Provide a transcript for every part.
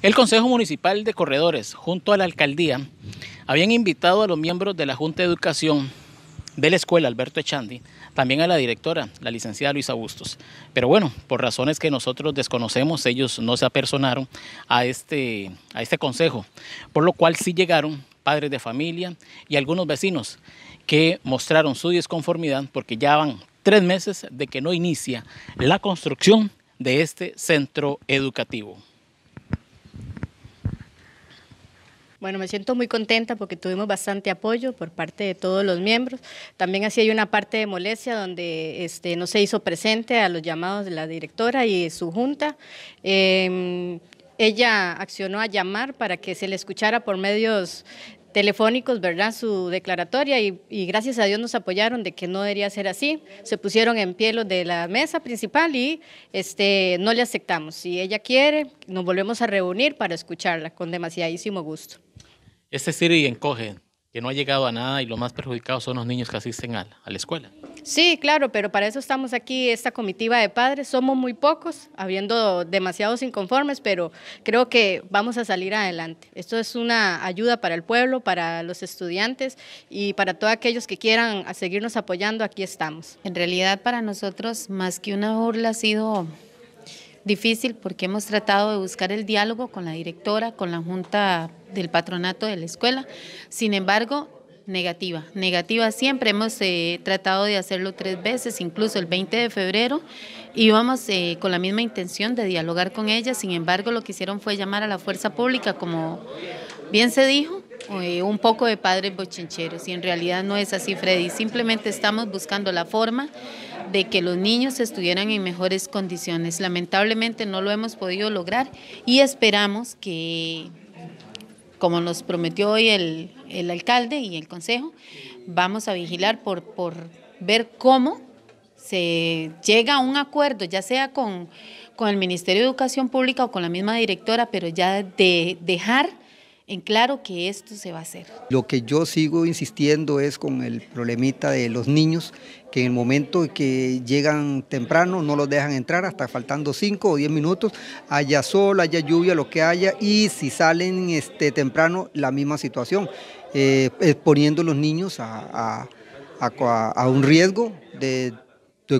El Consejo Municipal de Corredores, junto a la alcaldía, habían invitado a los miembros de la Junta de Educación de la escuela Alberto Echandi, también a la directora, la licenciada Luisa Bustos. Pero bueno, por razones que nosotros desconocemos, ellos no se apersonaron a este, a este consejo, por lo cual sí llegaron padres de familia y algunos vecinos que mostraron su disconformidad porque ya van tres meses de que no inicia la construcción de este centro educativo. Bueno, me siento muy contenta porque tuvimos bastante apoyo por parte de todos los miembros. También así hay una parte de molestia donde este, no se hizo presente a los llamados de la directora y su junta. Em, ella accionó a llamar para que se le escuchara por medios telefónicos, ¿verdad?, su declaratoria y, gracias a Dios nos apoyaron de que no debería ser así. Se pusieron en pie los de la mesa principal y este, no le aceptamos. Si ella quiere, nos volvemos a reunir para escucharla con demasiadísimo gusto. Este y encoge, que no ha llegado a nada y lo más perjudicados son los niños que asisten a, a la escuela. Sí, claro, pero para eso estamos aquí, esta comitiva de padres. Somos muy pocos, habiendo demasiados inconformes, pero creo que vamos a salir adelante. Esto es una ayuda para el pueblo, para los estudiantes y para todos aquellos que quieran seguirnos apoyando, aquí estamos. En realidad para nosotros, más que una burla, ha sido difícil porque hemos tratado de buscar el diálogo con la directora, con la junta del patronato de la escuela. Sin embargo, negativa, negativa siempre. Hemos eh, tratado de hacerlo tres veces, incluso el 20 de febrero, íbamos eh, con la misma intención de dialogar con ella, sin embargo lo que hicieron fue llamar a la fuerza pública, como bien se dijo, eh, un poco de padres bochincheros, y en realidad no es así, Freddy, simplemente estamos buscando la forma de que los niños estuvieran en mejores condiciones. Lamentablemente no lo hemos podido lograr y esperamos que, como nos prometió hoy el, alcalde y el consejo, vamos a vigilar por, por ver cómo se llega a un acuerdo, ya sea con, con el Ministerio de Educación Pública o con la misma directora, pero ya de dejar en claro que esto se va a hacer. Lo que yo sigo insistiendo es con el problemita de los niños, que en el momento que llegan temprano no los dejan entrar hasta faltando 5 o 10 minutos, haya sol, haya lluvia, lo que haya, y si salen este, temprano, la misma situación, exponiendo eh, los niños a, un riesgo de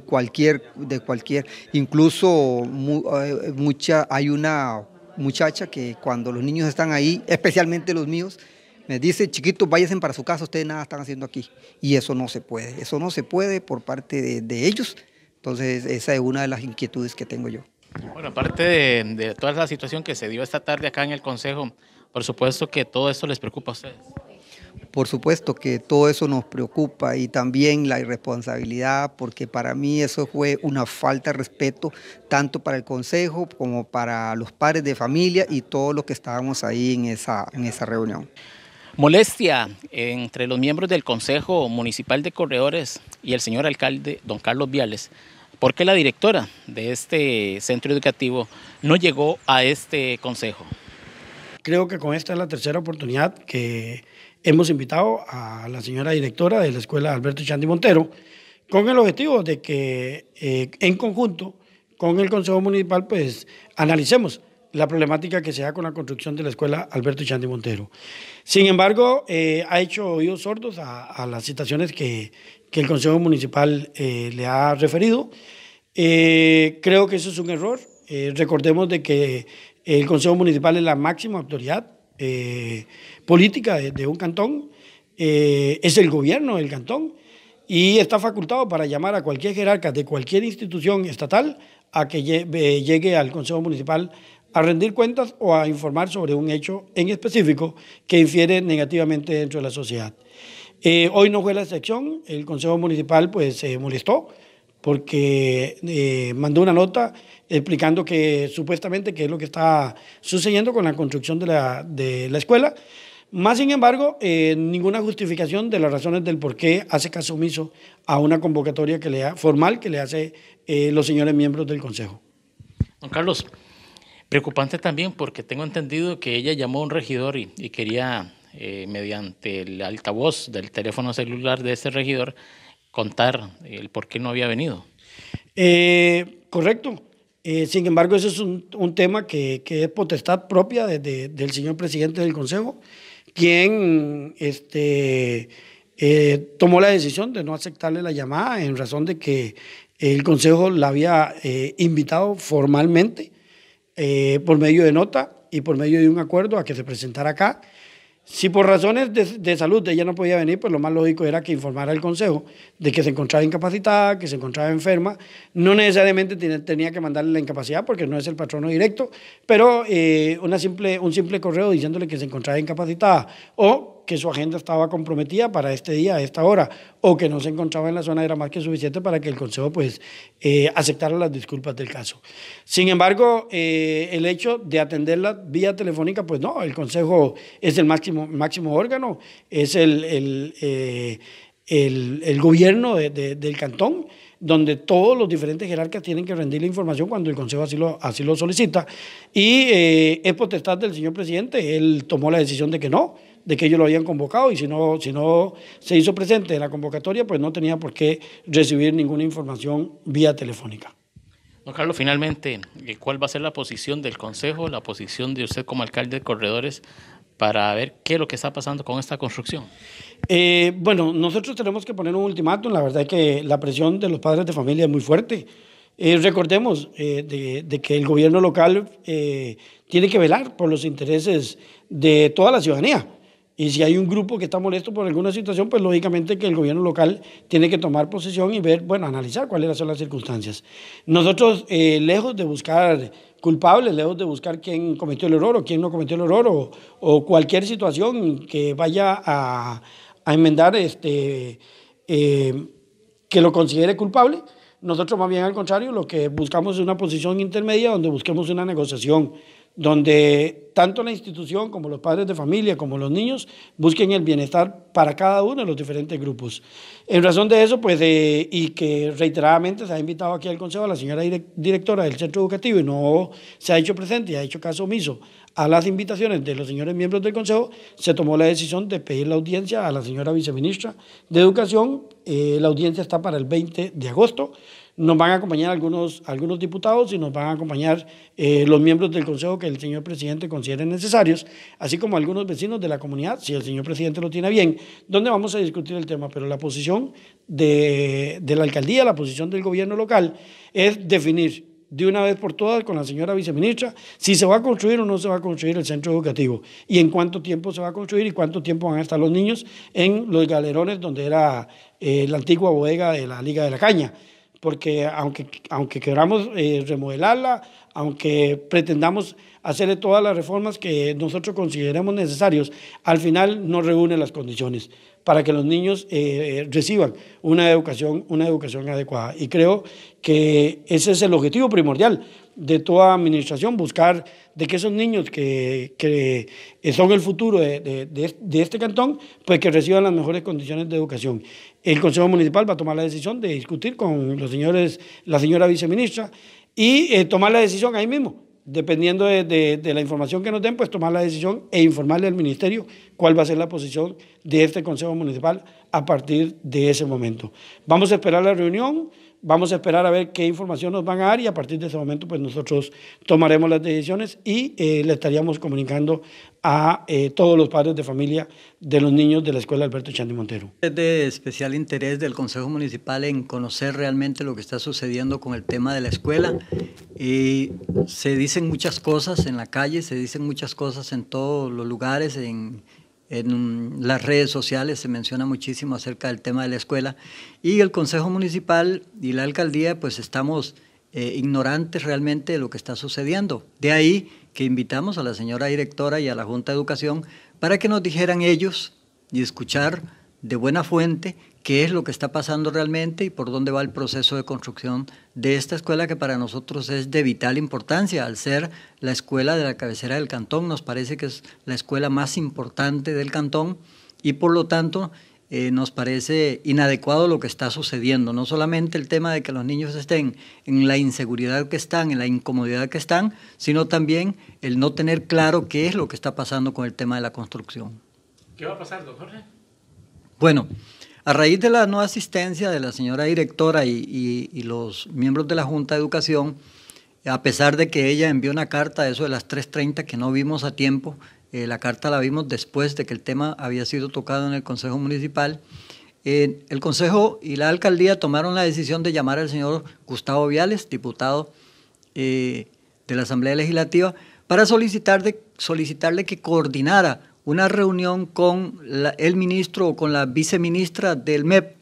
cualquier, de cualquier, incluso eh, mucha, hay una muchacha que cuando los niños están ahí, especialmente los míos, me dice, chiquitos, váyanse para su casa, ustedes nada están haciendo aquí. Y eso no se puede, eso no se puede por parte de, ellos. Entonces, esa es una de las inquietudes que tengo yo. Bueno, aparte de, toda la situación que se dio esta tarde acá en el Consejo, por supuesto que todo esto les preocupa a ustedes. Por supuesto que todo eso nos preocupa y también la irresponsabilidad, porque para mí eso fue una falta de respeto tanto para el Consejo como para los padres de familia y todos los que estábamos ahí en esa, reunión. Molestia entre los miembros del Consejo Municipal de Corredores y el señor alcalde, don Carlos Viales, ¿por qué la directora de este centro educativo no llegó a este consejo creo que con esta es la tercera oportunidad que hemos invitado a la señora directora de la escuela Alberto Chandi Montero, con el objetivo de que eh, en conjunto con el Consejo Municipal pues analicemos la problemática que se da con la construcción de la escuela Alberto Chandi Montero. Sin embargo, eh, ha hecho oídos sordos a, las citaciones que, que, el Consejo Municipal eh, le ha referido. creo que eso es un error. recordemos de que el Consejo Municipal es la máxima autoridad eh, política de, un cantón, eh, es el gobierno del cantón y está facultado para llamar a cualquier jerarca de cualquier institución estatal a que llegue al Consejo Municipal a rendir cuentas o a informar sobre un hecho en específico que infiere negativamente dentro de la sociedad. Eh, hoy no fue la excepción, el Consejo Municipal pues se molestó porque eh, mandó una nota explicando que supuestamente qué es lo que está sucediendo con la construcción de la, escuela. Más sin embargo, eh, ninguna justificación de las razones del por qué hace caso omiso a una convocatoria que le formal que le hace eh, los señores miembros del Consejo. Don Carlos, preocupante también porque tengo entendido que ella llamó a un regidor y, y quería, mediante el altavoz del teléfono celular de ese regidor, contar el por qué no había venido. Eh, correcto. Eh, sin embargo, ese es un, tema que, es potestad propia del señor presidente del Consejo, quien este, eh, tomó la decisión de no aceptarle la llamada en razón de que el Consejo la había invitado formalmente por medio de nota y por medio de un acuerdo a que se presentara acá si por razones de, salud ella no podía venir, pues lo más lógico era que informara al Consejo de que se encontraba incapacitada, que se encontraba enferma. No necesariamente tenía, que mandarle la incapacidad porque no es el patrono directo, pero eh, una simple, un simple correo diciéndole que se encontraba incapacitada o que su agenda estaba comprometida para este día, a esta hora, o que no se encontraba en la zona era más que suficiente para que el Consejo pues, eh, aceptara las disculpas del caso. Sin embargo, eh, el hecho de atenderla vía telefónica, pues no, el Consejo es el máximo, máximo órgano, es el, el, eh, gobierno del cantón donde todos los diferentes jerarcas tienen que rendir la información cuando el Consejo así lo, así lo solicita. Y es potestad del señor presidente, él tomó la decisión de que no, de que ellos lo habían convocado y si no, si no se hizo presente en la convocatoria, pues no tenía por qué recibir ninguna información vía telefónica. Don Carlos, finalmente, eh, ¿cuál va a ser la posición del Consejo, la posición de usted como alcalde de Corredores para ver qué es lo que está pasando con esta construcción? Eh, bueno, nosotros tenemos que poner un ultimátum. La verdad es que la presión de los padres de familia es muy fuerte. Eh, recordemos de, que el gobierno local tiene que velar por los intereses de toda la ciudadanía. Y si hay un grupo que está molesto por alguna situación, pues lógicamente que el gobierno local tiene que tomar posición y ver, bueno, analizar cuáles son las circunstancias. Nosotros, eh, lejos de buscar culpables, lejos de buscar quién cometió el error o quién no cometió el error o, cualquier situación que vaya a, a enmendar, este, eh, que lo considere culpable, nosotros más bien al contrario, lo que buscamos es una posición intermedia donde busquemos una negociación donde tanto la institución como los padres de familia, como los niños, busquen el bienestar para cada uno de los diferentes grupos. En razón de eso, pues, y que reiteradamente se ha invitado aquí al Consejo a la señora directora del centro educativo y no se ha hecho presente y ha hecho caso omiso a las invitaciones de los señores miembros del Consejo, se tomó la decisión de pedir la audiencia a la señora viceministra de Educación. Eh, la audiencia está para el 20 de agosto. Nos van a acompañar algunos, algunos diputados y nos van a acompañar eh, los miembros del Consejo que el señor presidente considere necesarios, así como algunos vecinos de la comunidad, si el señor presidente lo tiene bien, donde vamos a discutir el tema. Pero la posición de, de la alcaldía, la posición del gobierno local, es definir de una vez por todas con la señora viceministra si se va a construir o no se va a construir el centro educativo y en cuánto tiempo se va a construir y cuánto tiempo van a estar los niños en los galerones donde era eh, la antigua bodega de la Liga de la Caña. Porque aunque, aunque queramos eh, remodelarla, aunque pretendamos hacerle todas las reformas que nosotros consideremos necesarias, al final no reúne las condiciones para que los niños eh, eh, reciban una educación, una educación adecuada. Y creo que ese es el objetivo primordial de toda administración, buscar de que esos niños que, eh, son el futuro de, este cantón, pues que reciban las mejores condiciones de educación. El Consejo Municipal va a tomar la decisión de discutir con los señores, la señora viceministra y tomar la decisión ahí mismo dependiendo de, la información que nos den, pues tomar la decisión e informarle al ministerio cuál va a ser la posición de este Consejo Municipal a partir de ese momento. Vamos a esperar la reunión. Vamos a esperar a ver qué información nos van a dar y a partir de ese momento pues nosotros tomaremos las decisiones y eh, le estaríamos comunicando a eh, todos los padres de familia de los niños de la Escuela Alberto Chandy Montero. Es de especial interés del Consejo Municipal en conocer realmente lo que está sucediendo con el tema de la escuela. Y se dicen muchas cosas en la calle, se dicen muchas cosas en todos los lugares, en en las redes sociales se menciona muchísimo acerca del tema de la escuela y el Consejo Municipal y la Alcaldía pues estamos eh, ignorantes realmente de lo que está sucediendo. De ahí que invitamos a la señora directora y a la Junta de Educación para que nos dijeran ellos y escuchar de buena fuente qué es lo que está pasando realmente y por dónde va el proceso de construcción de esta escuela que para nosotros es de vital importancia, al ser la escuela de la cabecera del cantón, nos parece que es la escuela más importante del cantón y por lo tanto eh, nos parece inadecuado lo que está sucediendo, no solamente el tema de que los niños estén en la inseguridad que están, en la incomodidad que están, sino también el no tener claro qué es lo que está pasando con el tema de la construcción. ¿Qué va a pasar, Jorge? Bueno, a raíz de la no asistencia de la señora directora y, los miembros de la Junta de Educación, a pesar de que ella envió una carta, eso de las 3.30 que no vimos a tiempo, eh, la carta la vimos después de que el tema había sido tocado en el Consejo Municipal, eh, el Consejo y la Alcaldía tomaron la decisión de llamar al señor Gustavo Viales, diputado eh, de la Asamblea Legislativa, para solicitarle que coordinara una reunión con el ministro o con la viceministra del MEP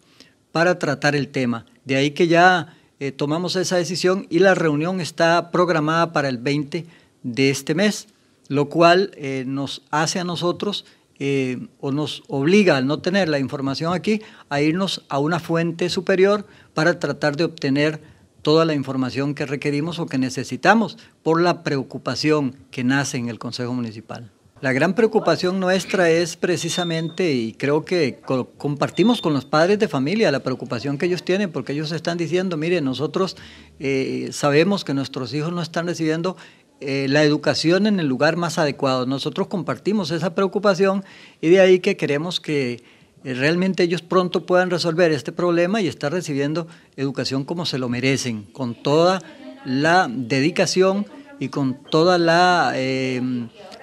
para tratar el tema. De ahí que ya eh, tomamos esa decisión y la reunión está programada para el 20 de este mes, lo cual eh, nos hace a nosotros eh, o nos obliga al no tener la información aquí a irnos a una fuente superior para tratar de obtener toda la información que requerimos o que necesitamos por la preocupación que nace en el Consejo Municipal. La gran preocupación nuestra es precisamente, y creo que compartimos con los padres de familia la preocupación que ellos tienen, porque ellos están diciendo, mire, nosotros eh, sabemos que nuestros hijos no están recibiendo eh, la educación en el lugar más adecuado. Nosotros compartimos esa preocupación y de ahí que queremos que eh, realmente ellos pronto puedan resolver este problema y estar recibiendo educación como se lo merecen, con toda la dedicación y con toda la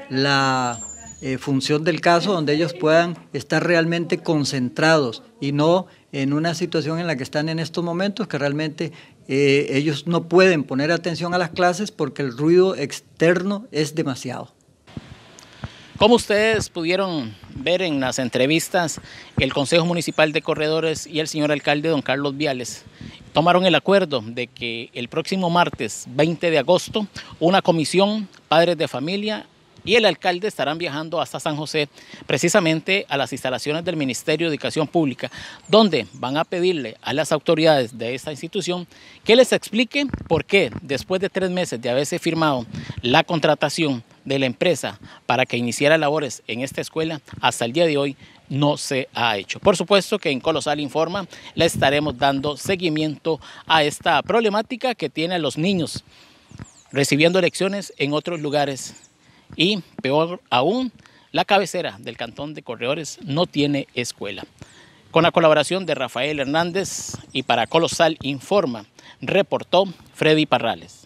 la eh, función del caso donde ellos puedan estar realmente concentrados y no en una situación en la que están en estos momentos que realmente eh, ellos no pueden poner atención a las clases porque el ruido externo es demasiado. Como ustedes pudieron ver en las entrevistas, el Consejo Municipal de Corredores y el señor alcalde don Carlos Viales tomaron el acuerdo de que el próximo martes 20 de agosto una comisión, padres de familia, y el alcalde estarán viajando hasta San José, precisamente a las instalaciones del Ministerio de Educación Pública, donde van a pedirle a las autoridades de esta institución que les explique por qué, después de tres meses de haberse firmado la contratación de la empresa para que iniciara labores en esta escuela, hasta el día de hoy no se ha hecho. Por supuesto que en Colosal Informa le estaremos dando seguimiento a esta problemática que tienen los niños recibiendo lecciones en otros lugares y, peor aún, la cabecera del Cantón de Correores no tiene escuela. Con la colaboración de Rafael Hernández y para Colosal Informa, reportó Freddy Parrales.